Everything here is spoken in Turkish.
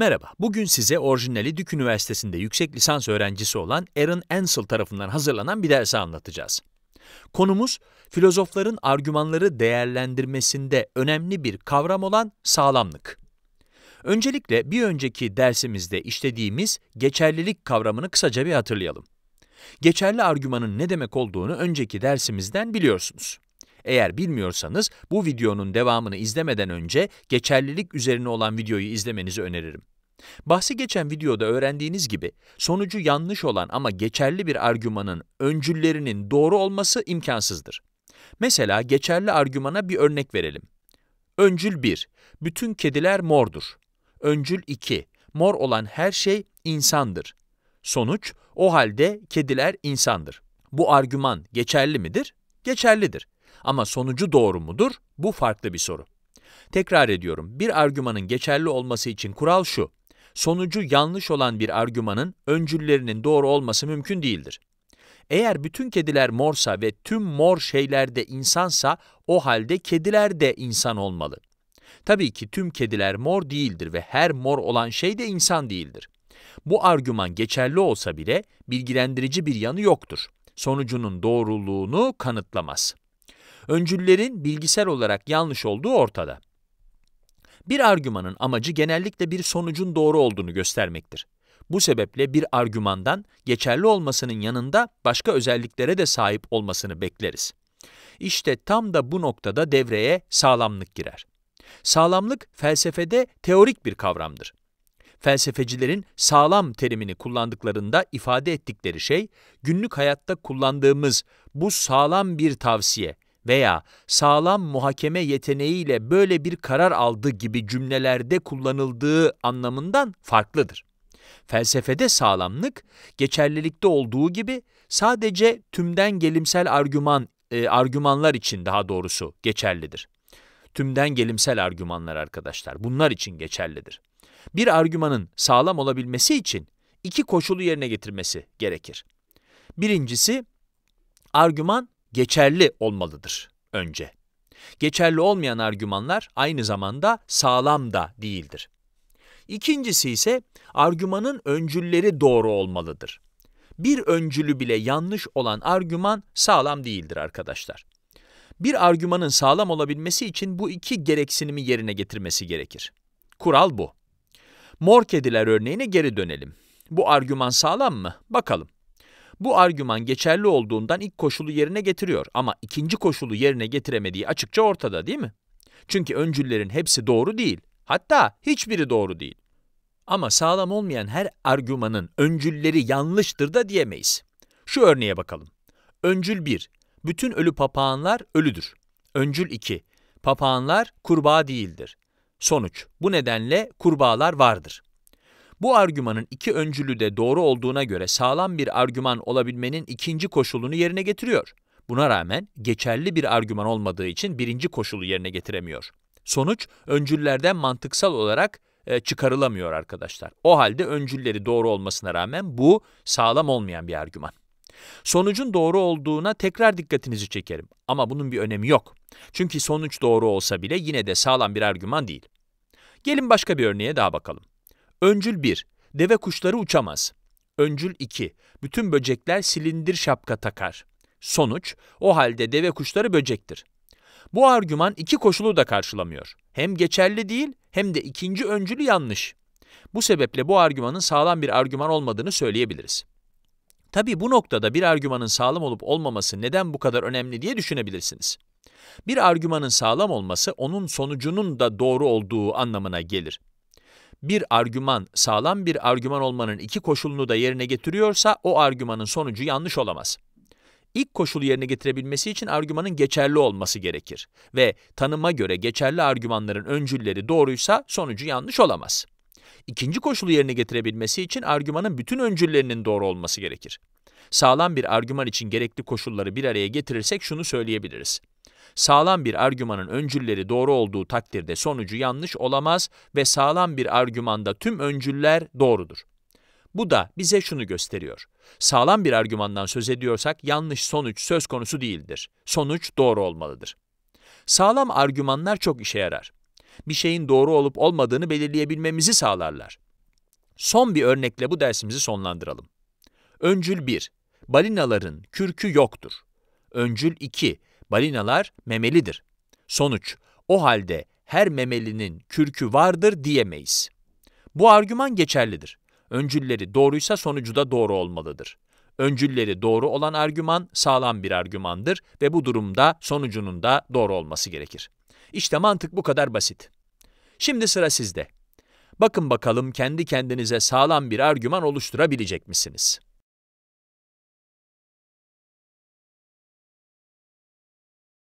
Merhaba, bugün size orijinali Duke Üniversitesi'nde yüksek lisans öğrencisi olan Aaron Ansel tarafından hazırlanan bir dersi anlatacağız. Konumuz, filozofların argümanları değerlendirmesinde önemli bir kavram olan sağlamlık. Öncelikle bir önceki dersimizde işlediğimiz geçerlilik kavramını kısaca bir hatırlayalım. Geçerli argümanın ne demek olduğunu önceki dersimizden biliyorsunuz. Eğer bilmiyorsanız bu videonun devamını izlemeden önce geçerlilik üzerine olan videoyu izlemenizi öneririm. Bahsi geçen videoda öğrendiğiniz gibi sonucu yanlış olan ama geçerli bir argümanın öncüllerinin doğru olması imkansızdır. Mesela geçerli argümana bir örnek verelim. Öncül 1. Bütün kediler mordur. Öncül 2. Mor olan her şey insandır. Sonuç, o halde kediler insandır. Bu argüman geçerli midir? Geçerlidir. Ama sonucu doğru mudur? Bu farklı bir soru. Tekrar ediyorum, bir argümanın geçerli olması için kural şu sonucu yanlış olan bir argümanın öncüllerinin doğru olması mümkün değildir. Eğer bütün kediler morsa ve tüm mor şeyler de insansa, o halde kediler de insan olmalı. Tabii ki tüm kediler mor değildir ve her mor olan şey de insan değildir. Bu argüman geçerli olsa bile bilgilendirici bir yanı yoktur. Sonucunun doğruluğunu kanıtlamaz. Öncüllerin bilgisel olarak yanlış olduğu ortada. Bir argümanın amacı genellikle bir sonucun doğru olduğunu göstermektir. Bu sebeple bir argümandan geçerli olmasının yanında başka özelliklere de sahip olmasını bekleriz. İşte tam da bu noktada devreye sağlamlık girer. Sağlamlık felsefede teorik bir kavramdır. Felsefecilerin sağlam terimini kullandıklarında ifade ettikleri şey, günlük hayatta kullandığımız bu sağlam bir tavsiye veya sağlam muhakeme yeteneğiyle böyle bir karar aldı gibi cümlelerde kullanıldığı anlamından farklıdır. Felsefede sağlamlık, geçerlilikte olduğu gibi sadece tümden gelimsel argüman, e, argümanlar için daha doğrusu geçerlidir. Tümden gelimsel argümanlar arkadaşlar, bunlar için geçerlidir. Bir argümanın sağlam olabilmesi için iki koşulu yerine getirmesi gerekir. Birincisi, argüman geçerli olmalıdır önce. Geçerli olmayan argümanlar aynı zamanda sağlam da değildir. İkincisi ise argümanın öncülleri doğru olmalıdır. Bir öncülü bile yanlış olan argüman sağlam değildir arkadaşlar. Bir argümanın sağlam olabilmesi için bu iki gereksinimi yerine getirmesi gerekir. Kural bu. Mor kediler örneğine geri dönelim. Bu argüman sağlam mı? Bakalım. Bu argüman geçerli olduğundan ilk koşulu yerine getiriyor ama ikinci koşulu yerine getiremediği açıkça ortada değil mi? Çünkü öncüllerin hepsi doğru değil. Hatta hiçbiri doğru değil. Ama sağlam olmayan her argümanın öncülleri yanlıştır da diyemeyiz. Şu örneğe bakalım. Öncül 1. Bütün ölü papağanlar ölüdür. Öncül 2. Papağanlar kurbağa değildir. Sonuç. Bu nedenle kurbağalar vardır. Bu argümanın iki öncülü de doğru olduğuna göre sağlam bir argüman olabilmenin ikinci koşulunu yerine getiriyor. Buna rağmen geçerli bir argüman olmadığı için birinci koşulu yerine getiremiyor. Sonuç öncüllerden mantıksal olarak e, çıkarılamıyor arkadaşlar. O halde öncülleri doğru olmasına rağmen bu sağlam olmayan bir argüman. Sonucun doğru olduğuna tekrar dikkatinizi çekerim ama bunun bir önemi yok. Çünkü sonuç doğru olsa bile yine de sağlam bir argüman değil. Gelin başka bir örneğe daha bakalım. Öncül 1. Deve kuşları uçamaz. Öncül 2. Bütün böcekler silindir şapka takar. Sonuç, o halde deve kuşları böcektir. Bu argüman iki koşulu da karşılamıyor. Hem geçerli değil hem de ikinci öncülü yanlış. Bu sebeple bu argümanın sağlam bir argüman olmadığını söyleyebiliriz. Tabi bu noktada bir argümanın sağlam olup olmaması neden bu kadar önemli diye düşünebilirsiniz. Bir argümanın sağlam olması onun sonucunun da doğru olduğu anlamına gelir bir argüman sağlam bir argüman olmanın iki koşulunu da yerine getiriyorsa o argümanın sonucu yanlış olamaz. İlk koşulu yerine getirebilmesi için argümanın geçerli olması gerekir ve tanıma göre geçerli argümanların öncülleri doğruysa sonucu yanlış olamaz. İkinci koşulu yerine getirebilmesi için argümanın bütün öncüllerinin doğru olması gerekir. Sağlam bir argüman için gerekli koşulları bir araya getirirsek şunu söyleyebiliriz. Sağlam bir argümanın öncülleri doğru olduğu takdirde sonucu yanlış olamaz ve sağlam bir argümanda tüm öncüller doğrudur. Bu da bize şunu gösteriyor. Sağlam bir argümandan söz ediyorsak yanlış sonuç söz konusu değildir. Sonuç doğru olmalıdır. Sağlam argümanlar çok işe yarar. Bir şeyin doğru olup olmadığını belirleyebilmemizi sağlarlar. Son bir örnekle bu dersimizi sonlandıralım. Öncül 1. Balinaların kürkü yoktur. Öncül 2 balinalar memelidir. Sonuç, o halde her memelinin kürkü vardır diyemeyiz. Bu argüman geçerlidir. Öncülleri doğruysa sonucu da doğru olmalıdır. Öncülleri doğru olan argüman sağlam bir argümandır ve bu durumda sonucunun da doğru olması gerekir. İşte mantık bu kadar basit. Şimdi sıra sizde. Bakın bakalım kendi kendinize sağlam bir argüman oluşturabilecek misiniz?